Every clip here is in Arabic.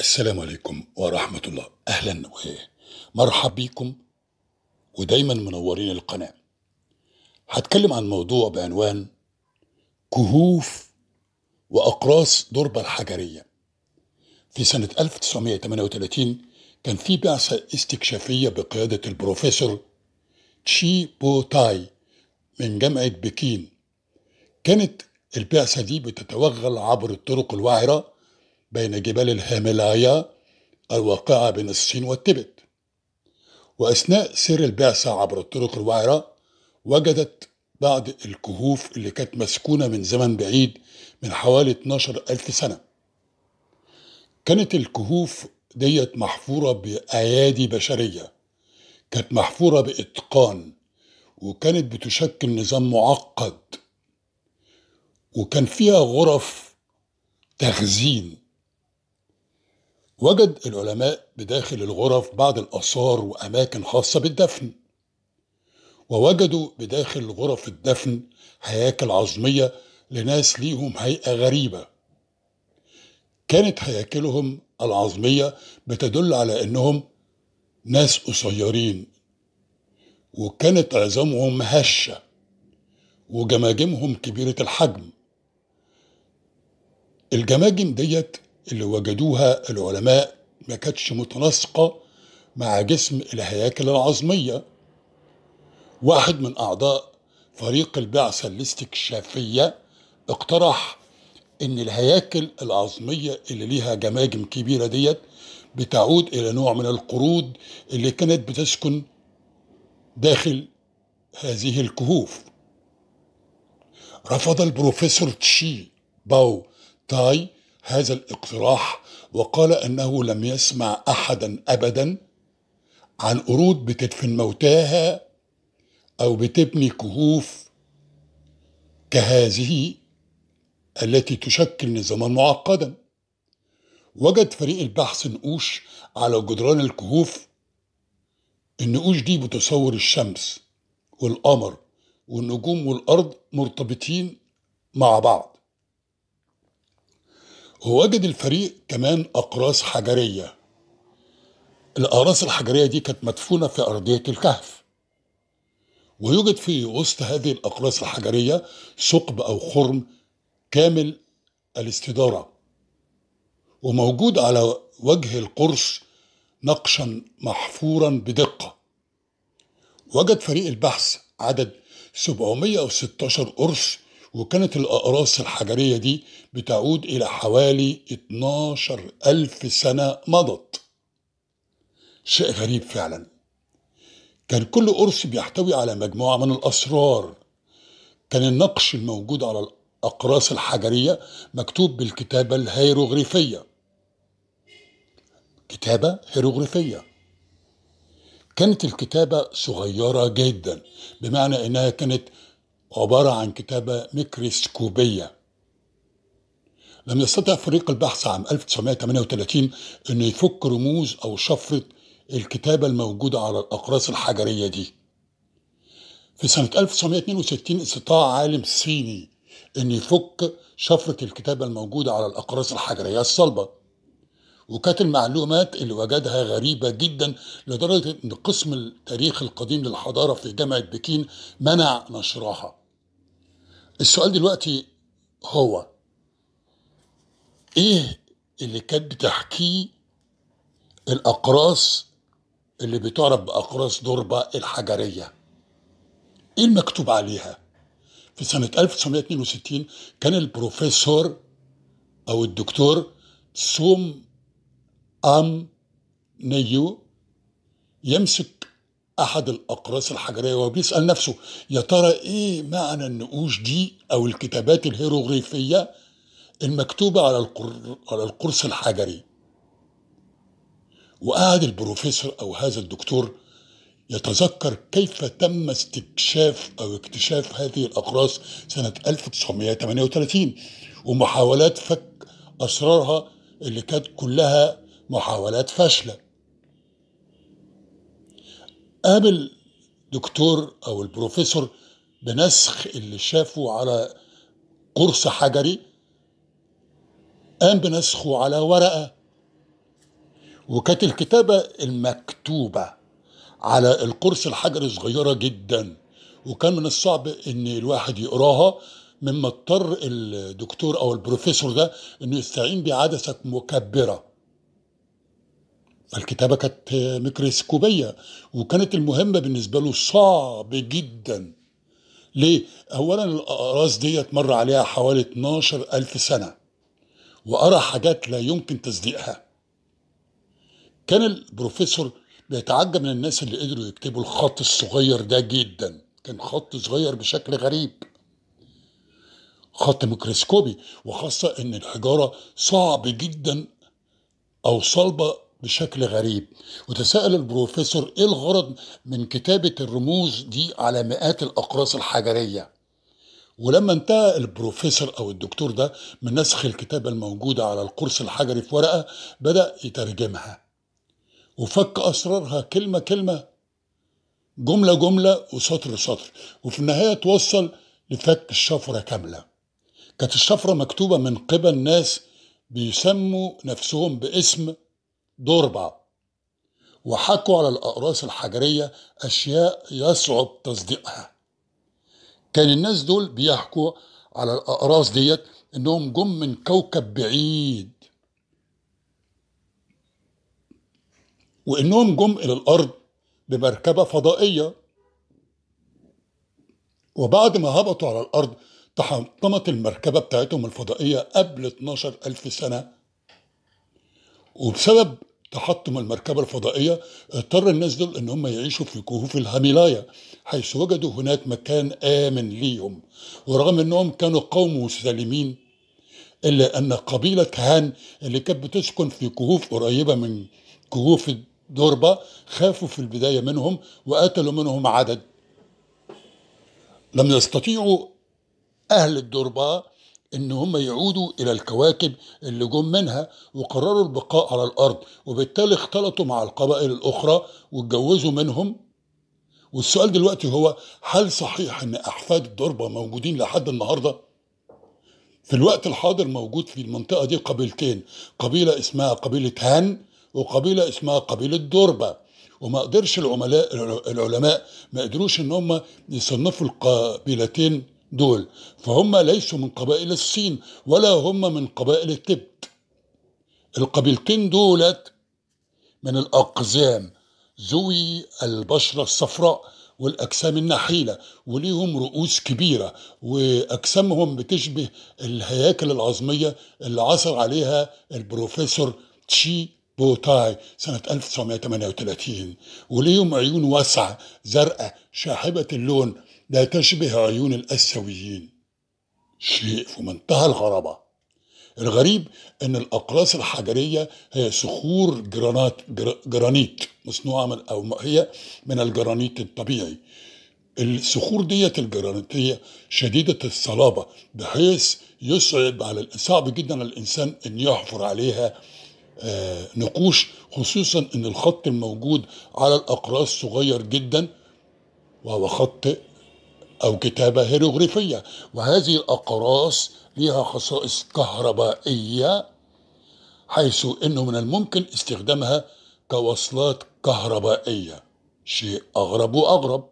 السلام عليكم ورحمة الله أهلا مرحب بكم ودايما منورين القناة هتكلم عن موضوع بعنوان كهوف وأقراص دربة الحجرية في سنة 1938 كان في بعثة استكشافية بقيادة البروفيسور تشي تاي من جامعة بكين كانت البعثة دي بتتوغل عبر الطرق الوعرة بين جبال الهيمالايا الواقعة بين الصين والتبت وأثناء سير البعثة عبر الطرق الوعرة وجدت بعض الكهوف اللي كانت مسكونة من زمن بعيد من حوالي 12 ألف سنة كانت الكهوف ديت محفورة بأيادي بشرية كانت محفورة بإتقان وكانت بتشكل نظام معقد وكان فيها غرف تخزين وجد العلماء بداخل الغرف بعض الآثار وأماكن خاصة بالدفن ووجدوا بداخل غرف الدفن هياكل عظمية لناس ليهم هيئة غريبة كانت هياكلهم العظمية بتدل على أنهم ناس قصيرين وكانت عظامهم هشة وجماجمهم كبيرة الحجم الجماجم ديت اللي وجدوها العلماء ما كانتش متناسقة مع جسم الهياكل العظمية واحد من أعضاء فريق البعثة الاستكشافية اقترح إن الهياكل العظمية اللي ليها جماجم كبيرة ديت بتعود إلى نوع من القرود اللي كانت بتسكن داخل هذه الكهوف رفض البروفيسور تشي باو تاي هذا الاقتراح وقال انه لم يسمع احدا ابدا عن قرود بتدفن موتاها او بتبني كهوف كهذه التي تشكل نظاما معقدا وجد فريق البحث نقوش على جدران الكهوف النقوش دي بتصور الشمس والقمر والنجوم والارض مرتبطين مع بعض ووجد الفريق كمان أقراص حجرية الأقراص الحجرية دي كانت مدفونة في أرضية الكهف ويوجد في وسط هذه الأقراص الحجرية ثقب أو خرم كامل الاستدارة وموجود على وجه القرص نقشا محفورا بدقة وجد فريق البحث عدد 716 قرص وكانت الأقراص الحجرية دي بتعود إلى حوالي 12 ألف سنة مضت شيء غريب فعلا كان كل قرص بيحتوي على مجموعة من الأسرار كان النقش الموجود على الأقراص الحجرية مكتوب بالكتابة الهيروغريفية كتابة هيروغليفية كانت الكتابة صغيرة جدا بمعنى إنها كانت عبارة عن كتابة ميكروسكوبية لم يستطع فريق البحث عام 1938 أن يفك رموز أو شفرة الكتابة الموجودة على الأقراص الحجرية دي في سنة 1962 استطاع عالم صيني أن يفك شفرة الكتابة الموجودة على الأقراص الحجرية الصلبة وكانت المعلومات اللي وجدها غريبة جدا لدرجة أن قسم التاريخ القديم للحضارة في جامعة بكين منع نشرها السؤال دلوقتي هو إيه اللي كانت بتحكيه الأقراص اللي بتعرف بأقراص دربة الحجرية إيه المكتوب عليها؟ في سنة 1962 كان البروفيسور أو الدكتور سوم قام نيو يمسك أحد الأقراص الحجرية وبيسأل نفسه يا ترى إيه معنى النقوش دي أو الكتابات الهيروغليفية المكتوبة على القر... على القرص الحجري وقعد البروفيسور أو هذا الدكتور يتذكر كيف تم استكشاف أو اكتشاف هذه الأقراص سنة 1938 ومحاولات فك أسرارها اللي كانت كلها محاولات فاشلة قام الدكتور أو البروفيسور بنسخ اللي شافه على قرص حجري قام بنسخه على ورقة وكانت الكتابة المكتوبة على القرص الحجري صغيرة جدا وكان من الصعب ان الواحد يقراها مما اضطر الدكتور او البروفيسور ده انه يستعين بعدسة مكبره فالكتابة كانت ميكروسكوبية وكانت المهمة بالنسبة له صعب جدا ليه؟ أولا الأقراص ديت مر عليها حوالي 12 ألف سنة وأرى حاجات لا يمكن تصديقها كان البروفيسور بيتعجب من الناس اللي قدروا يكتبوا الخط الصغير ده جدا كان خط صغير بشكل غريب خط ميكروسكوبي وخاصة إن الحجارة صعب جدا أو صلبة بشكل غريب وتساءل البروفيسور ايه الغرض من كتابة الرموز دي على مئات الأقراص الحجرية ولما انتهى البروفيسور أو الدكتور ده من نسخ الكتابة الموجودة على القرص الحجري في ورقة بدأ يترجمها وفك أسرارها كلمة كلمة جملة جملة وسطر سطر وفي النهاية توصل لفك الشفرة كاملة كانت الشفرة مكتوبة من قبل ناس بيسموا نفسهم باسم دوربا وحكوا على الأقراص الحجرية أشياء يصعب تصديقها كان الناس دول بيحكوا على الأقراص ديت إنهم جم من كوكب بعيد وإنهم جم إلى الأرض بمركبة فضائية وبعد ما هبطوا على الأرض تحطمت المركبة بتاعتهم الفضائية قبل 12 ألف سنة وبسبب تحطم المركبة الفضائية اضطر الناس دول ان هم يعيشوا في كهوف الهاميلايا حيث وجدوا هناك مكان آمن ليهم ورغم انهم كانوا قوم مسالمين الا ان قبيلة هان اللي كانت بتسكن في كهوف قريبة من كهوف دوربا خافوا في البداية منهم وقتلوا منهم عدد لم يستطيعوا أهل الدربة ان هم يعودوا الى الكواكب اللي جم منها وقرروا البقاء على الارض وبالتالي اختلطوا مع القبائل الاخرى واتجوزوا منهم والسؤال دلوقتي هو هل صحيح ان احفاد الدربه موجودين لحد النهارده في الوقت الحاضر موجود في المنطقه دي قبيلتين قبيله اسمها قبيله هان وقبيله اسمها قبيله دربه وما قدرش العملاء العلماء ما قدروش ان هم يصنفوا القبيلتين دول فهم ليسوا من قبائل الصين ولا هم من قبائل التبت القبيلتين دولت من الأقزام ذوي البشرة الصفراء والأجسام النحيلة وليهم رؤوس كبيرة وأجسامهم بتشبه الهياكل العظمية اللي عثر عليها البروفيسور تشي بوتاي سنة 1938 وليهم عيون واسعة زرقاء شاحبة اللون لا تشبه عيون الأسيويين شيء في منتهى الغرابة الغريب أن الأقراص الحجرية هي صخور جرانات جر... جرانيت مصنوعة من أو هي من الجرانيت الطبيعي الصخور ديت الجرانيتية شديدة الصلابة بحيث يصعب على صعب جدا الإنسان أن يحفر عليها آه، نقوش خصوصا ان الخط الموجود على الاقراص صغير جدا وهو خط او كتابه هيروغليفيه وهذه الاقراص لها خصائص كهربائيه حيث انه من الممكن استخدامها كوصلات كهربائيه شيء اغرب واغرب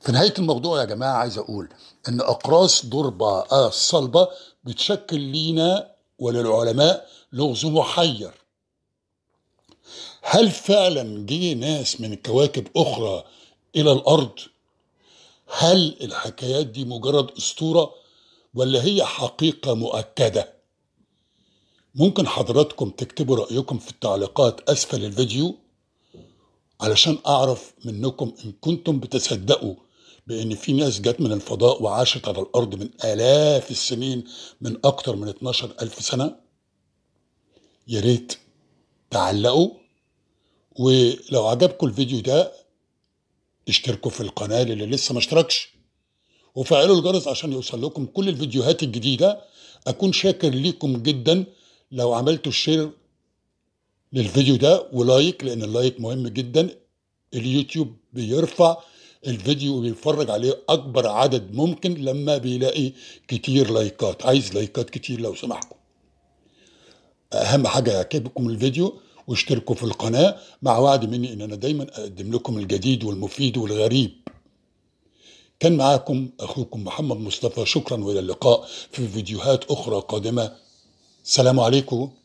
في نهايه الموضوع يا جماعه عايز اقول ان اقراص دربه الصلبه آه، بتشكل لينا وللعلماء لغز محير هل فعلا جه ناس من كواكب أخرى إلى الأرض؟ هل الحكايات دي مجرد أسطورة ولا هي حقيقة مؤكدة؟ ممكن حضراتكم تكتبوا رأيكم في التعليقات أسفل الفيديو علشان أعرف منكم إن كنتم بتصدقوا بان في ناس جت من الفضاء وعاشت على الارض من الاف السنين من اكتر من 12 الف سنه يا ريت تعلقوا ولو عجبكم الفيديو ده اشتركوا في القناه اللي لسه ما اشتركش وفعلوا الجرس عشان يوصل لكم كل الفيديوهات الجديده اكون شاكر ليكم جدا لو عملتوا شير للفيديو ده ولايك لان اللايك مهم جدا اليوتيوب بيرفع الفيديو وبيتفرج عليه اكبر عدد ممكن لما بيلاقي كتير لايكات عايز لايكات كتير لو سمحتوا اهم حاجه يعجبكم الفيديو واشتركوا في القناه مع وعد مني ان انا دايما اقدم لكم الجديد والمفيد والغريب كان معاكم اخوكم محمد مصطفى شكرا والى اللقاء في فيديوهات اخرى قادمه سلام عليكم